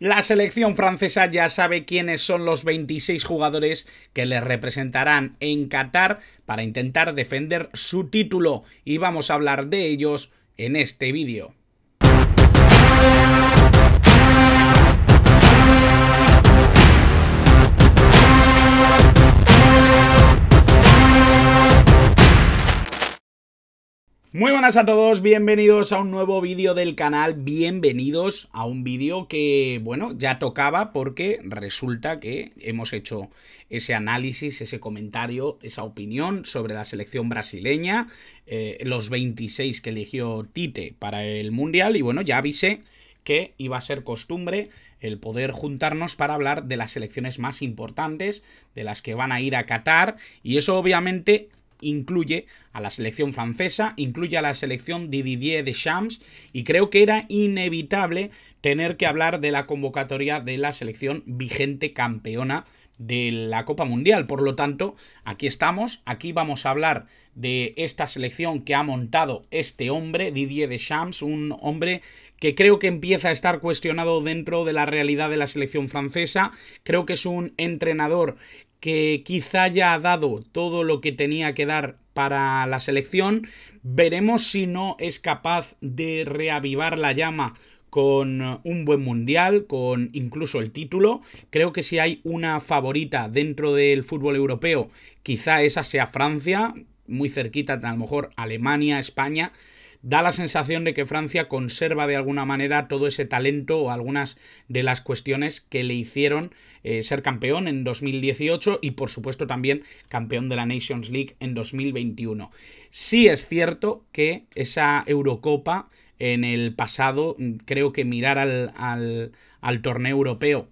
La selección francesa ya sabe quiénes son los 26 jugadores que les representarán en Qatar para intentar defender su título y vamos a hablar de ellos en este vídeo. Muy buenas a todos, bienvenidos a un nuevo vídeo del canal, bienvenidos a un vídeo que, bueno, ya tocaba porque resulta que hemos hecho ese análisis, ese comentario, esa opinión sobre la selección brasileña, eh, los 26 que eligió Tite para el Mundial y bueno, ya avisé que iba a ser costumbre el poder juntarnos para hablar de las selecciones más importantes, de las que van a ir a Qatar, y eso obviamente incluye a la selección francesa, incluye a la selección de Didier Deschamps y creo que era inevitable tener que hablar de la convocatoria de la selección vigente campeona de la Copa Mundial. Por lo tanto, aquí estamos, aquí vamos a hablar de esta selección que ha montado este hombre, Didier Deschamps, un hombre que creo que empieza a estar cuestionado dentro de la realidad de la selección francesa. Creo que es un entrenador que quizá ya ha dado todo lo que tenía que dar para la selección. Veremos si no es capaz de reavivar la llama con un buen mundial, con incluso el título. Creo que si hay una favorita dentro del fútbol europeo, quizá esa sea Francia, muy cerquita a lo mejor Alemania, España da la sensación de que Francia conserva de alguna manera todo ese talento o algunas de las cuestiones que le hicieron eh, ser campeón en 2018 y por supuesto también campeón de la Nations League en 2021. Sí es cierto que esa Eurocopa en el pasado, creo que mirar al, torneo europeo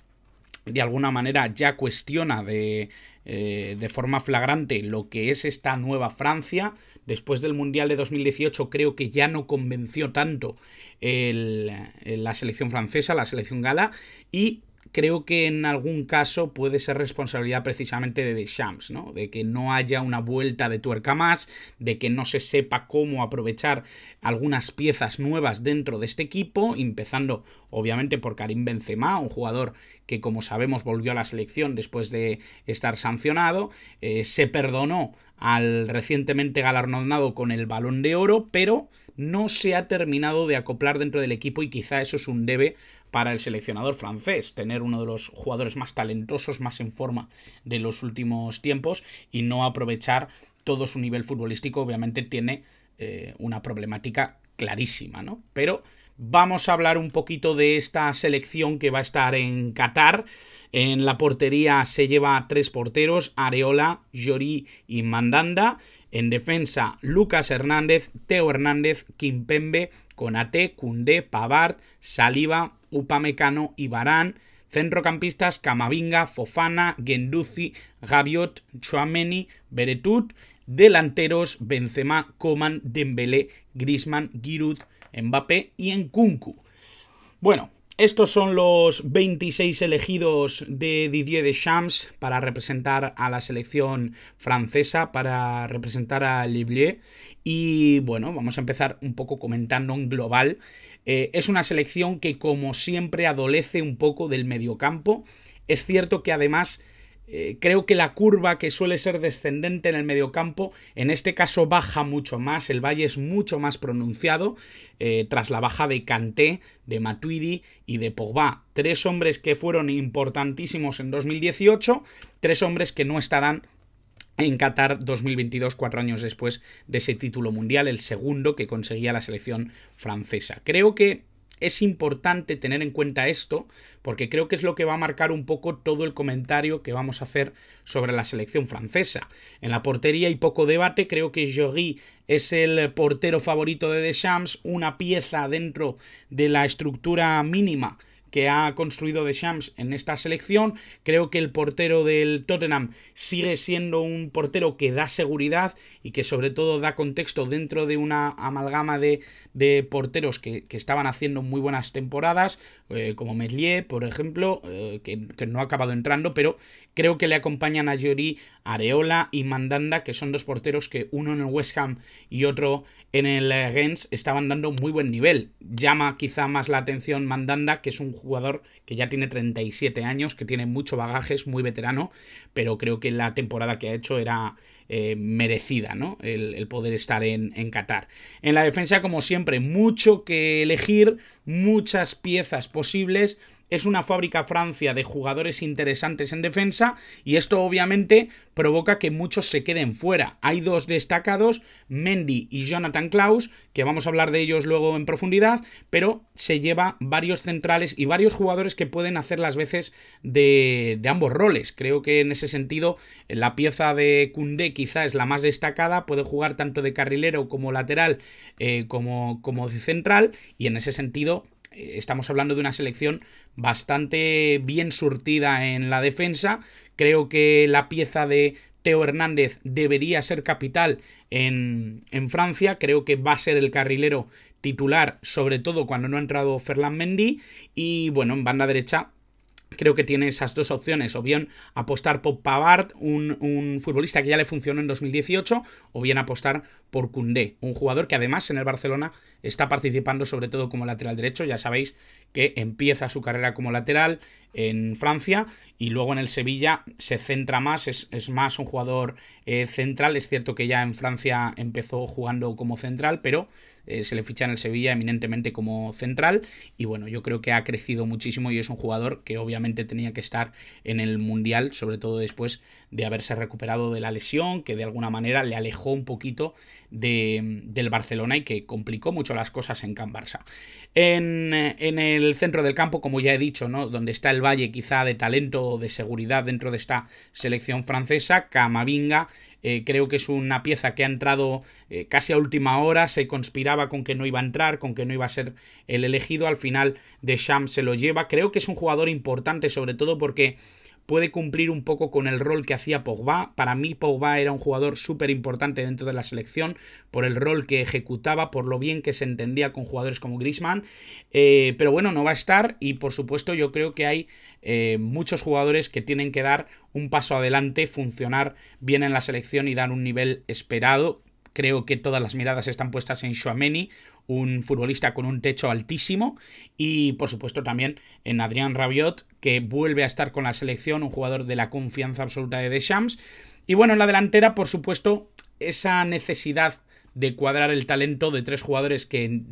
de alguna manera ya cuestiona de, eh, de forma flagrante lo que es esta nueva Francia después del Mundial de 2018 creo que ya no convenció tanto la selección francesa, la selección gala, y creo que en algún caso puede ser responsabilidad precisamente de Deschamps, ¿no? De que no haya una vuelta de tuerca más, de que no se sepa cómo aprovechar algunas piezas nuevas dentro de este equipo, empezando obviamente por Karim Benzema, un jugador que como sabemos volvió a la selección después de estar sancionado, eh, se perdonó al recientemente galardonado con el balón de oro, pero no se ha terminado de acoplar dentro del equipo y quizá eso es un debe para el seleccionador francés, tener uno de los jugadores más talentosos, más en forma de los últimos tiempos y no aprovechar todo su nivel futbolístico, obviamente tiene eh, una problemática clarísima, ¿no? Pero vamos a hablar un poquito de esta selección que va a estar en Qatar. En la portería se lleva tres porteros, Areola, yori y Mandanda. En defensa, Lucas Hernández, Teo Hernández, Kimpembe, Conate, Cundé, Pavard, Saliba, Upamecano y Barán. Centrocampistas Camavinga, Fofana, Genduzi, Gaviot, Chuameni, Beretut. Delanteros Benzema, Coman, Dembélé, Grisman, Giroud, Mbappé y Nkunku. Bueno, estos son los 26 elegidos de Didier Deschamps para representar a la selección francesa, para representar a Liblier. Y bueno, vamos a empezar un poco comentando en global. Eh, es una selección que como siempre adolece un poco del mediocampo. Es cierto que además eh, creo que la curva que suele ser descendente en el mediocampo, en este caso baja mucho más, el valle es mucho más pronunciado eh, tras la baja de Kanté, de Matuidi y de Pogba. Tres hombres que fueron importantísimos en 2018, tres hombres que no estarán en Qatar 2022, cuatro años después de ese título mundial, el segundo que conseguía la selección francesa. Creo que es importante tener en cuenta esto porque creo que es lo que va a marcar un poco todo el comentario que vamos a hacer sobre la selección francesa. En la portería hay poco debate, creo que Jory es el portero favorito de Deschamps, una pieza dentro de la estructura mínima que ha construido de Champs en esta selección. Creo que el portero del Tottenham sigue siendo un portero que da seguridad y que sobre todo da contexto dentro de una amalgama de, porteros que, estaban haciendo muy buenas temporadas, eh, como Meslier, por ejemplo, eh, que, no ha acabado entrando, pero creo que le acompañan a Jory, Areola y Mandanda, que son dos porteros que uno en el West Ham y otro en el Gens estaban dando muy buen nivel. Llama quizá más la atención Mandanda, que es un jugador que ya tiene 37 años, que tiene mucho bagaje, es muy veterano, pero creo que la temporada que ha hecho era eh, merecida, ¿no? El, poder estar en, Qatar. En la defensa, como siempre, mucho que elegir, muchas piezas posibles. Es una fábrica Francia de jugadores interesantes en defensa y esto obviamente provoca que muchos se queden fuera. Hay dos destacados, Mendy y Jonathan Klaus, que vamos a hablar de ellos luego en profundidad, pero se lleva varios centrales y varios jugadores que pueden hacer las veces de, ambos roles. Creo que en ese sentido la pieza de Koundé quizá es la más destacada, puede jugar tanto de carrilero como lateral eh, como, como de central y en ese sentido eh, estamos hablando de una selección bastante bien surtida en la defensa. Creo que la pieza de Teo Hernández debería ser capital en, en, Francia. Creo que va a ser el carrilero titular, sobre todo cuando no ha entrado Ferland Mendy. Y bueno, en banda derecha creo que tiene esas dos opciones, o bien apostar por Pavard, un, futbolista que ya le funcionó en 2018, o bien apostar por Cundé, un jugador que además en el Barcelona está participando sobre todo como lateral derecho, ya sabéis que empieza su carrera como lateral en Francia y luego en el Sevilla se centra más, es, más un jugador eh, central, es cierto que ya en Francia empezó jugando como central, pero eh, se le ficha en el Sevilla eminentemente como central y bueno, yo creo que ha crecido muchísimo y es un jugador que obviamente tenía que estar en el Mundial, sobre todo después de haberse recuperado de la lesión, que de alguna manera le alejó un poquito del Barcelona y que complicó mucho las cosas en Camp Barça. En, en, el centro del campo, como ya he dicho, ¿no? donde está el valle quizá de talento o de seguridad dentro de esta selección francesa, Camavinga eh, creo que es una pieza que ha entrado eh, casi a última hora. Se conspiraba con que no iba a entrar, con que no iba a ser el elegido. Al final, Deschamps se lo lleva. Creo que es un jugador importante, sobre todo porque puede cumplir un poco con el rol que hacía Pogba. Para mí Pogba era un jugador súper importante dentro de la selección por el rol que ejecutaba, por lo bien que se entendía con jugadores como Griezmann. Eh, pero bueno, no va a estar y por supuesto yo creo que hay eh, muchos jugadores que tienen que dar un paso adelante, funcionar bien en la selección y dar un nivel esperado creo que todas las miradas están puestas en Shuameni, un futbolista con un techo altísimo y por supuesto también en Adrián Rabiot que vuelve a estar con la selección, un jugador de la confianza absoluta de Deschamps. Y bueno, en la delantera, por supuesto, esa necesidad de cuadrar el talento de tres jugadores que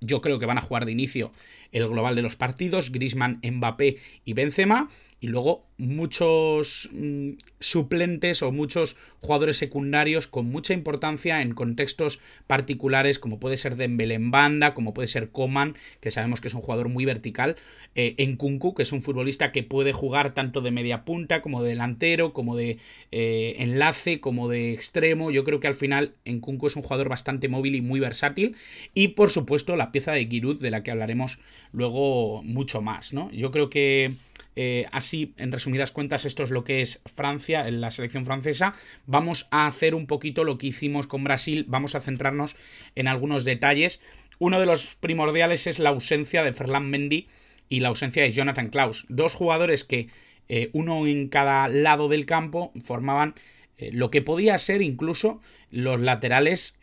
yo creo que van a jugar de inicio el global de los partidos, Grisman, Mbappé y Benzema, y luego muchos mm, suplentes o muchos jugadores secundarios con mucha importancia en contextos particulares, como puede ser Dembélé en banda, como puede ser Coman, que sabemos que es un jugador muy vertical, eh, en Kunku, que es un futbolista que puede jugar tanto de media punta como de delantero, como de eh, enlace, como de extremo. Yo creo que al final en Kunku es un jugador bastante móvil y muy versátil. Y por supuesto la pieza de Giroud, de la que hablaremos luego mucho más, ¿no? Yo creo que eh, así, en resumidas cuentas, esto es lo que es Francia, en la selección francesa. Vamos a hacer un poquito lo que hicimos con Brasil, vamos a centrarnos en algunos detalles. Uno de los primordiales es la ausencia de Ferland Mendy y la ausencia de Jonathan Klaus, dos jugadores que eh, uno en cada lado del campo formaban eh, lo que podía ser incluso los laterales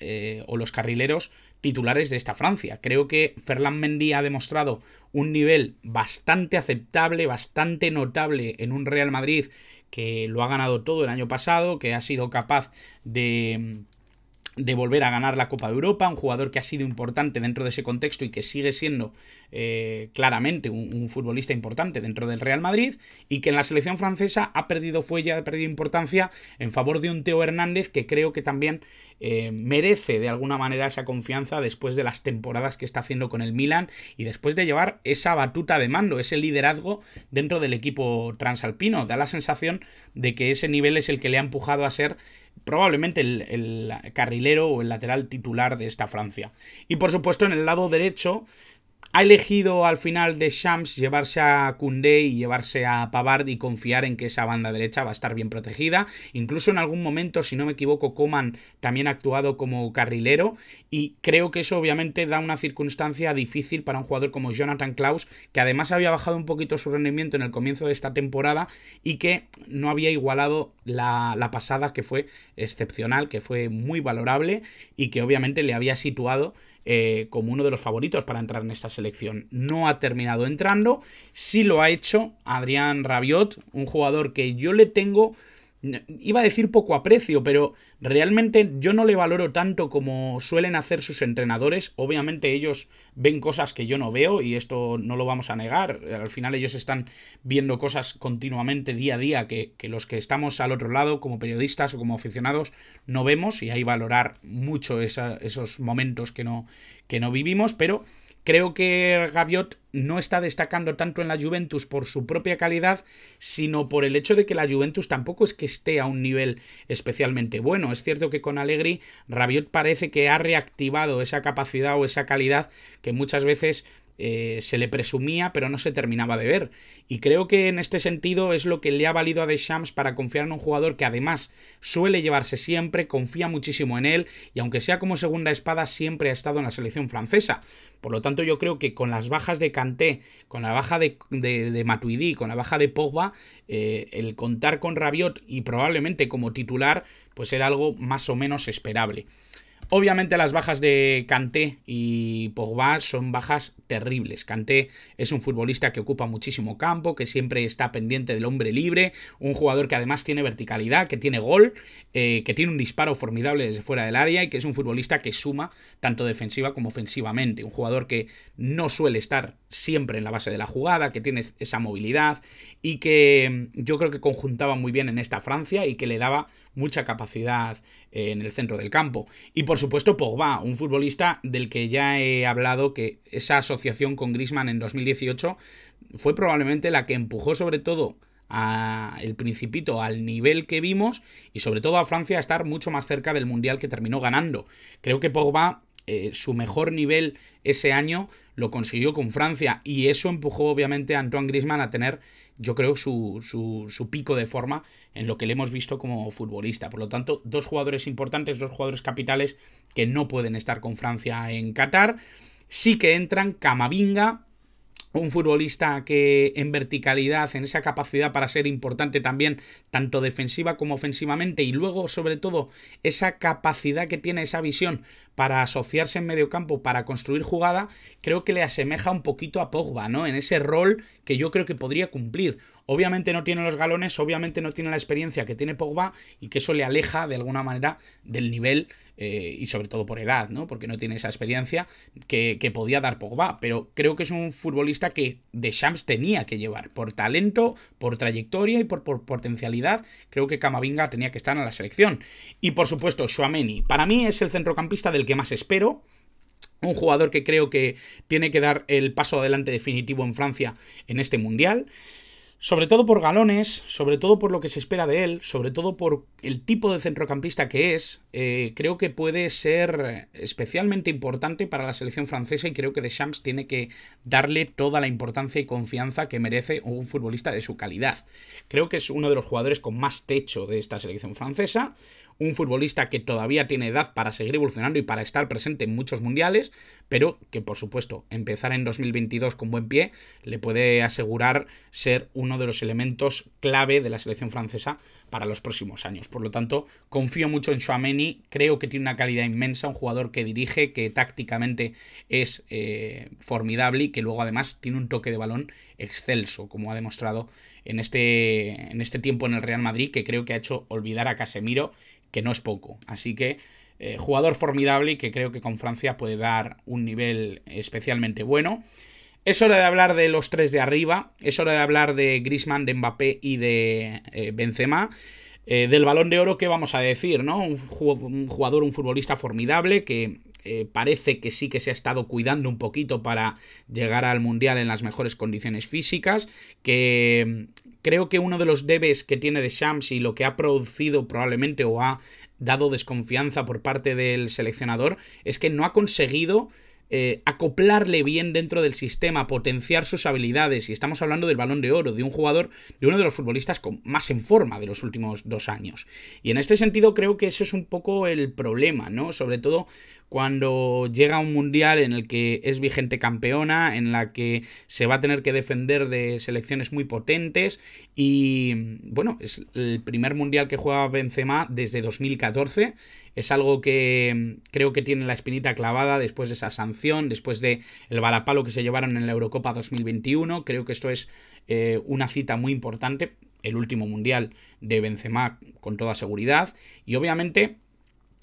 o los carrileros titulares de esta Francia. Creo que Ferland Mendy ha demostrado un nivel bastante aceptable, bastante notable en un Real Madrid que lo ha ganado todo el año pasado, que ha sido capaz de volver a ganar la Copa de Europa, un jugador que ha sido importante dentro de ese contexto y que sigue siendo eh, claramente un, futbolista importante dentro del Real Madrid y que en la selección francesa ha perdido fuella, ha perdido importancia en favor de un Teo Hernández que creo que también eh, merece de alguna manera esa confianza después de las temporadas que está haciendo con el Milan y después de llevar esa batuta de mando, ese liderazgo dentro del equipo transalpino. Da la sensación de que ese nivel es el que le ha empujado a ser probablemente el, carrilero o el lateral titular de esta Francia. Y por supuesto en el lado derecho ha elegido al final de Shams llevarse a Kunde y llevarse a Pavard y confiar en que esa banda derecha va a estar bien protegida. Incluso en algún momento, si no me equivoco, Coman también ha actuado como carrilero y creo que eso obviamente da una circunstancia difícil para un jugador como Jonathan Klaus, que además había bajado un poquito su rendimiento en el comienzo de esta temporada y que no había igualado la, la pasada que fue excepcional, que fue muy valorable y que obviamente le había situado eh, como uno de los favoritos para entrar en esta selección. No ha terminado entrando, sí lo ha hecho Adrián Rabiot, un jugador que yo le tengo iba a decir poco aprecio, pero realmente yo no le valoro tanto como suelen hacer sus entrenadores. Obviamente ellos ven cosas que yo no veo y esto no lo vamos a negar. Al final ellos están viendo cosas continuamente día a día que, los que estamos al otro lado como periodistas o como aficionados no vemos y hay valorar mucho esos momentos que no, que no vivimos, pero Creo que Gaviot no está destacando tanto en la Juventus por su propia calidad, sino por el hecho de que la Juventus tampoco es que esté a un nivel especialmente bueno. Es cierto que con Allegri, Rabiot parece que ha reactivado esa capacidad o esa calidad que muchas veces eh, se le presumía pero no se terminaba de ver. Y creo que en este sentido es lo que le ha valido a Deschamps para confiar en un jugador que además suele llevarse siempre, confía muchísimo en él y aunque sea como segunda espada siempre ha estado en la selección francesa. Por lo tanto yo creo que con las bajas de Kanté, con la baja de, Matuidi, con la baja de Pogba, eh, el contar con Rabiot y probablemente como titular pues era algo más o menos esperable. Obviamente las bajas de Kanté y Pogba son bajas terribles. Kanté es un futbolista que ocupa muchísimo campo, que siempre está pendiente del hombre libre, un jugador que además tiene verticalidad, que tiene gol, eh, que tiene un disparo formidable desde fuera del área y que es un futbolista que suma tanto defensiva como ofensivamente. Un jugador que no suele estar siempre en la base de la jugada, que tiene esa movilidad y que mm, yo creo que conjuntaba muy bien en esta Francia y que le daba mucha capacidad en el centro del campo. Y por supuesto Pogba, un futbolista del que ya he hablado que esa asociación con Grisman en 2018 fue probablemente la que empujó sobre todo a el principito al nivel que vimos y sobre todo a Francia a estar mucho más cerca del mundial que terminó ganando. Creo que Pogba eh, su mejor nivel ese año lo consiguió con Francia y eso empujó obviamente a Antoine Grisman a tener yo creo, su, su, su, pico de forma en lo que le hemos visto como futbolista. Por lo tanto, dos jugadores importantes, dos jugadores capitales que no pueden estar con Francia en Qatar. Sí que entran Camavinga, un futbolista que en verticalidad, en esa capacidad para ser importante también, tanto defensiva como ofensivamente, y luego sobre todo esa capacidad que tiene esa visión para asociarse en medio campo, para construir jugada, creo que le asemeja un poquito a Pogba, ¿no? En ese rol que yo creo que podría cumplir. Obviamente no tiene los galones, obviamente no tiene la experiencia que tiene Pogba y que eso le aleja de alguna manera del nivel eh, y sobre todo por edad, ¿no? Porque no tiene esa experiencia que, podía dar Pogba, pero creo que es un futbolista que de Champs tenía que llevar por talento, por trayectoria y por, por potencialidad. Creo que Camavinga tenía que estar en la selección. Y por supuesto, Suameni. Para mí es el centrocampista del que más espero. Un jugador que creo que tiene que dar el paso adelante definitivo en Francia en este mundial. Sobre todo por galones, sobre todo por lo que se espera de él, sobre todo por el tipo de centrocampista que es, eh, creo que puede ser especialmente importante para la selección francesa y creo que Deschamps tiene que darle toda la importancia y confianza que merece un futbolista de su calidad. Creo que es uno de los jugadores con más techo de esta selección francesa, un futbolista que todavía tiene edad para seguir evolucionando y para estar presente en muchos mundiales, pero que por supuesto empezar en 2022 con buen pie le puede asegurar ser uno de los elementos clave de la selección francesa para los próximos años. Por lo tanto, confío mucho en Chouameni, creo que tiene una calidad inmensa, un jugador que dirige, que tácticamente es eh, formidable y que luego además tiene un toque de balón excelso, como ha demostrado en este, en este tiempo en el Real Madrid que creo que ha hecho olvidar a Casemiro, que no es poco. Así que eh, jugador formidable y que creo que con Francia puede dar un nivel especialmente bueno. Es hora de hablar de los tres de arriba, es hora de hablar de Grisman, de Mbappé y de eh, Benzema. Eh, del balón de oro, ¿qué vamos a decir? ¿no? Un jugador, un futbolista formidable que eh, parece que sí que se ha estado cuidando un poquito para llegar al Mundial en las mejores condiciones físicas, que mm, creo que uno de los debes que tiene de Shams y lo que ha producido probablemente o ha dado desconfianza por parte del seleccionador es que no ha conseguido eh, acoplarle bien dentro del sistema, potenciar sus habilidades. Y estamos hablando del balón de oro, de un jugador, de uno de los futbolistas con, más en forma de los últimos dos años. Y en este sentido creo que eso es un poco el problema, ¿no? Sobre todo cuando llega un mundial en el que es vigente campeona, en la que se va a tener que defender de selecciones muy potentes y bueno, es el primer mundial que juega Benzema desde 2014 es algo que mm, creo que tiene la espinita clavada después de esa sanción, después de el balapalo que se llevaron en la Eurocopa 2021. Creo que esto es eh, una cita muy importante, el último mundial de Benzema con toda seguridad. Y obviamente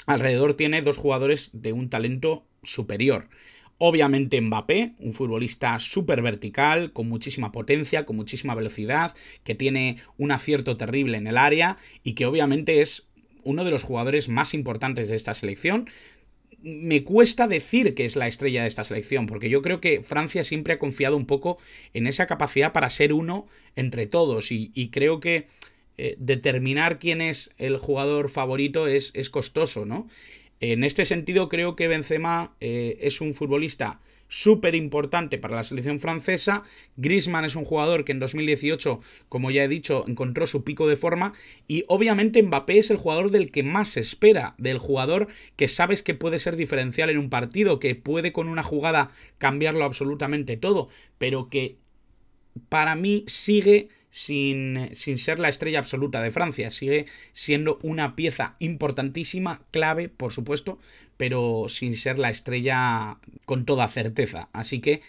alrededor tiene dos jugadores de un talento superior. Obviamente Mbappé, un futbolista súper vertical, con muchísima potencia, con muchísima velocidad, que tiene un acierto terrible en el área y que obviamente es uno de los jugadores más importantes de esta selección. Me cuesta decir que es la estrella de esta selección, porque yo creo que Francia siempre ha confiado un poco en esa capacidad para ser uno entre todos, y, creo que eh, determinar quién es el jugador favorito es, es costoso, ¿no? En este sentido, creo que Benzema eh, es un futbolista súper importante para la selección francesa. Grisman es un jugador que en 2018, como ya he dicho, encontró su pico de forma. Y obviamente Mbappé es el jugador del que más se espera, del jugador que sabes que puede ser diferencial en un partido, que puede con una jugada cambiarlo absolutamente todo, pero que para mí sigue sin, sin, ser la estrella absoluta de Francia. Sigue siendo una pieza importantísima, clave, por supuesto, pero sin ser la estrella con toda certeza. Así que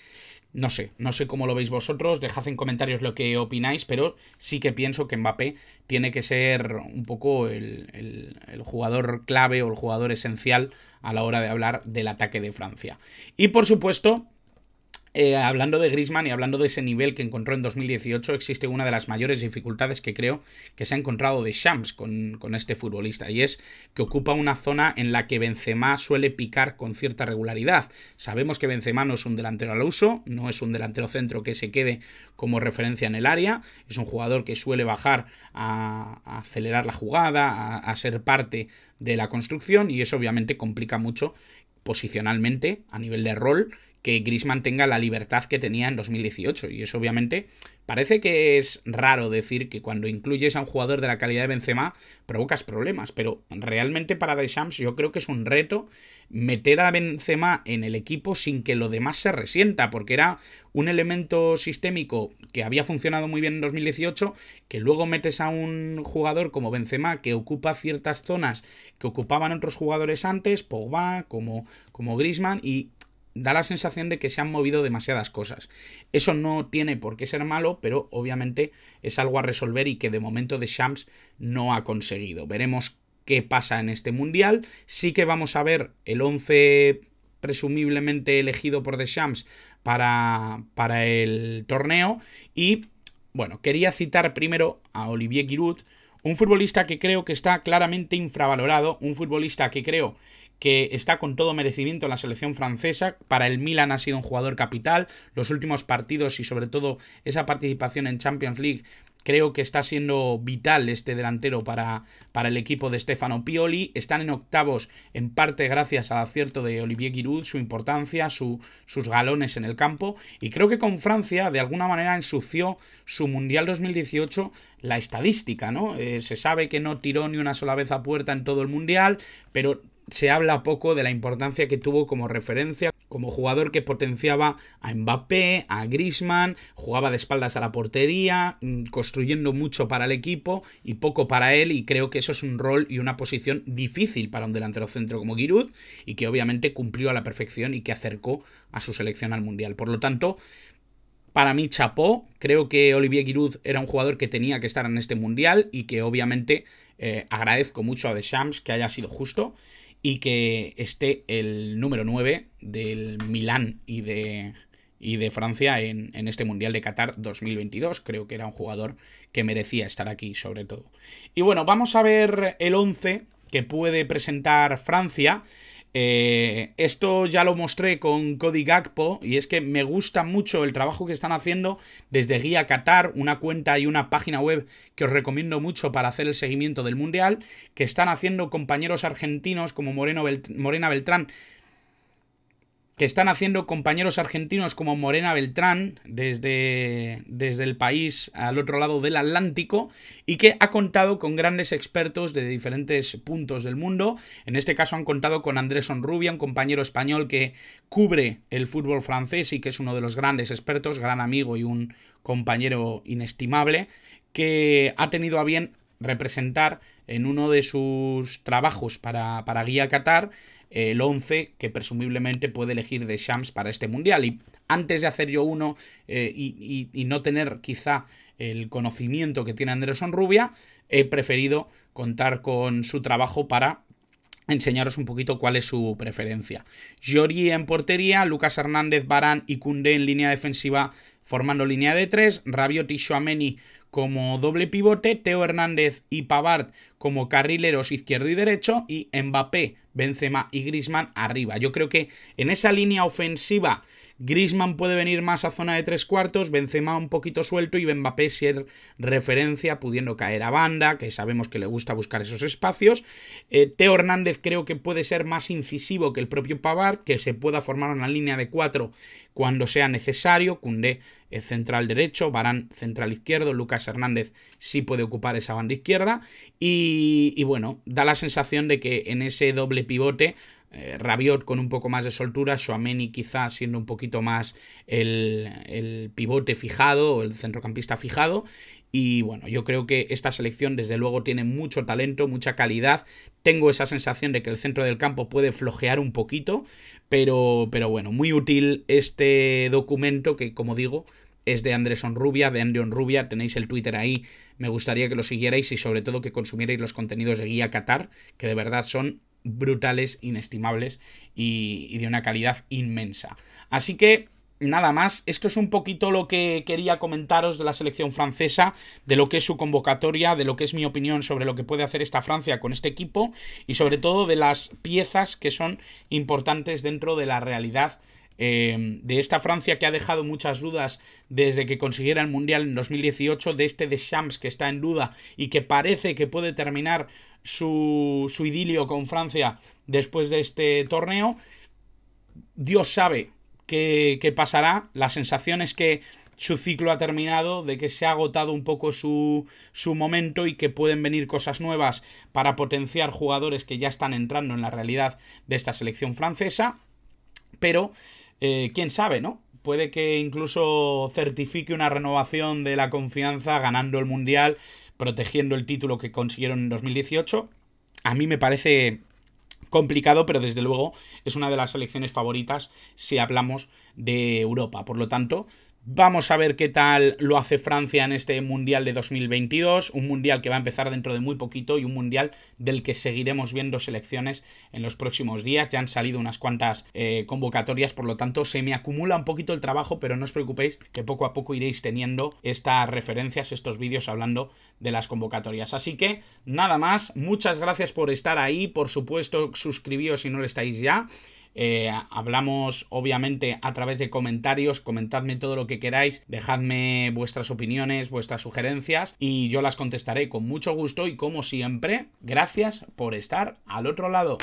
no sé, no sé cómo lo veis vosotros, dejad en comentarios lo que opináis, pero sí que pienso que Mbappé tiene que ser un poco el, el, jugador clave o el jugador esencial a la hora de hablar del ataque de Francia. Y por supuesto, eh, hablando de Grisman y hablando de ese nivel que encontró en 2018, existe una de las mayores dificultades que creo que se ha encontrado de Shams con, este futbolista, y es que ocupa una zona en la que Benzema suele picar con cierta regularidad. Sabemos que Benzema no es un delantero al uso, no es un delantero centro que se quede como referencia en el área, es un jugador que suele bajar a, acelerar la jugada, a ser parte de la construcción, y eso obviamente complica mucho posicionalmente, a nivel de rol, que Grisman tenga la libertad que tenía en 2018. Y eso obviamente parece que es raro decir que cuando incluyes a un jugador de la calidad de Benzema provocas problemas, pero realmente para Deschamps yo creo que es un reto meter a Benzema en el equipo sin que lo demás se resienta, porque era un elemento sistémico que había funcionado muy bien en 2018, que luego metes a un jugador como Benzema que ocupa ciertas zonas que ocupaban otros jugadores antes, Pogba, como, como Grisman, y da la sensación de que se han movido demasiadas cosas. Eso no tiene por qué ser malo, pero obviamente es algo a resolver y que de momento de Shams no ha conseguido. Veremos qué pasa en este mundial. Sí que vamos a ver el 11 presumiblemente elegido por The Shams para, para el torneo. Y bueno, quería citar primero a Olivier Giroud, un futbolista que creo que está claramente infravalorado, un futbolista que creo que está con todo merecimiento en la selección francesa. Para el Milan ha sido un jugador capital. Los últimos partidos y sobre todo esa participación en Champions League creo que está siendo vital este delantero para, para el equipo de Stefano Pioli. Están en octavos en parte gracias al acierto de Olivier Giroud, su importancia, sus galones en el campo. Y creo que con Francia de alguna manera ensució su Mundial 2018 la estadística, ¿no? Eh, se sabe que no tiró ni una sola vez a puerta en todo el Mundial, pero se habla poco de la importancia que tuvo como referencia, como jugador que potenciaba a Mbappé, a Grisman, jugaba de espaldas a la portería, mm, construyendo mucho para el equipo y poco para él, y creo que eso es un rol y una posición difícil para un delantero centro como Giroud, y que obviamente cumplió a la perfección y que acercó a su selección al Mundial. Por lo tanto, para mí chapó. Creo que Olivier Giroud era un jugador que tenía que estar en este mundial y que obviamente eh, agradezco mucho a Deschamps que haya sido justo y que esté el número 9 del Milán y de, y de Francia en, en, este Mundial de Qatar 2022. Creo que era un jugador que merecía estar aquí, sobre todo. Y bueno, vamos a ver el 11 que puede presentar Francia. Eh, esto ya lo mostré con Cody Gagpo y es que me gusta mucho el trabajo que están haciendo desde Guía Qatar, una cuenta y una página web que os recomiendo mucho para hacer el seguimiento del Mundial, que están haciendo compañeros argentinos como Moreno Morena Beltrán que están haciendo compañeros argentinos como Morena Beltrán desde, desde el país al otro lado del Atlántico y que ha contado con grandes expertos de diferentes puntos del mundo. En este caso han contado con Andrés Onrubia, un compañero español que cubre el fútbol francés y que es uno de los grandes expertos, gran amigo y un compañero inestimable, que ha tenido a bien representar en uno de sus trabajos para, para Guía Qatar el 11 que presumiblemente puede elegir de Shams para este mundial. Y antes de hacer yo uno eh, y, no tener quizá el conocimiento que tiene Anderson Rubia, he preferido contar con su trabajo para enseñaros un poquito cuál es su preferencia. Giorgi en portería, Lucas Hernández, Barán y Kunde en línea defensiva formando línea de 3, Rabiot y como doble pivote, Teo Hernández y Pavard como carrileros izquierdo y derecho y Mbappé, Benzema y Grisman arriba. Yo creo que en esa línea ofensiva Grisman puede venir más a zona de tres cuartos, Benzema un poquito suelto y Mbappé ser referencia, pudiendo caer a banda, que sabemos que le gusta buscar esos espacios. Eh, Teo Hernández creo que puede ser más incisivo que el propio Pavard, que se pueda formar una línea de cuatro cuando sea necesario. Cunde es central derecho, Barán central izquierdo, Lucas Hernández sí puede ocupar esa banda izquierda y, bueno, da la sensación de que en ese doble pivote eh, Rabiot con un poco más de soltura, Suameni quizás siendo un poquito más el, el pivote fijado o el centrocampista fijado y bueno, yo creo que esta selección desde luego tiene mucho talento, mucha calidad. Tengo esa sensación de que el centro del campo puede flojear un poquito, pero, pero bueno, muy útil este documento que como digo es de Andreson Rubia, de Andreon Rubia, tenéis el Twitter ahí, me gustaría que lo siguierais y sobre todo que consumierais los contenidos de Guía Qatar, que de verdad son brutales, inestimables y de una calidad inmensa. Así que nada más, esto es un poquito lo que quería comentaros de la selección francesa, de lo que es su convocatoria, de lo que es mi opinión sobre lo que puede hacer esta Francia con este equipo y sobre todo de las piezas que son importantes dentro de la realidad. Eh, de esta Francia que ha dejado muchas dudas desde que consiguiera el Mundial en 2018, de este de champs que está en duda y que parece que puede terminar su, su idilio con Francia después de este torneo. Dios sabe qué pasará. La sensación es que su ciclo ha terminado, de que se ha agotado un poco su, momento y que pueden venir cosas nuevas para potenciar jugadores que ya están entrando en la realidad de esta selección francesa. Pero, eh, quién sabe, ¿no? Puede que incluso certifique una renovación de la confianza ganando el Mundial, protegiendo el título que consiguieron en 2018. A mí me parece complicado, pero desde luego es una de las selecciones favoritas si hablamos de Europa. Por lo tanto, Vamos a ver qué tal lo hace Francia en este Mundial de 2022, un Mundial que va a empezar dentro de muy poquito y un Mundial del que seguiremos viendo selecciones en los próximos días. Ya han salido unas cuantas eh, convocatorias, por lo tanto se me acumula un poquito el trabajo, pero no os preocupéis que poco a poco iréis teniendo estas referencias, estos vídeos hablando de las convocatorias. Así que nada más, muchas gracias por estar ahí, por supuesto suscribíos si no lo estáis ya. Eh, hablamos obviamente a través de comentarios, comentadme todo lo que queráis, dejadme vuestras opiniones, vuestras sugerencias y yo las contestaré con mucho gusto y como siempre, gracias por estar al otro lado.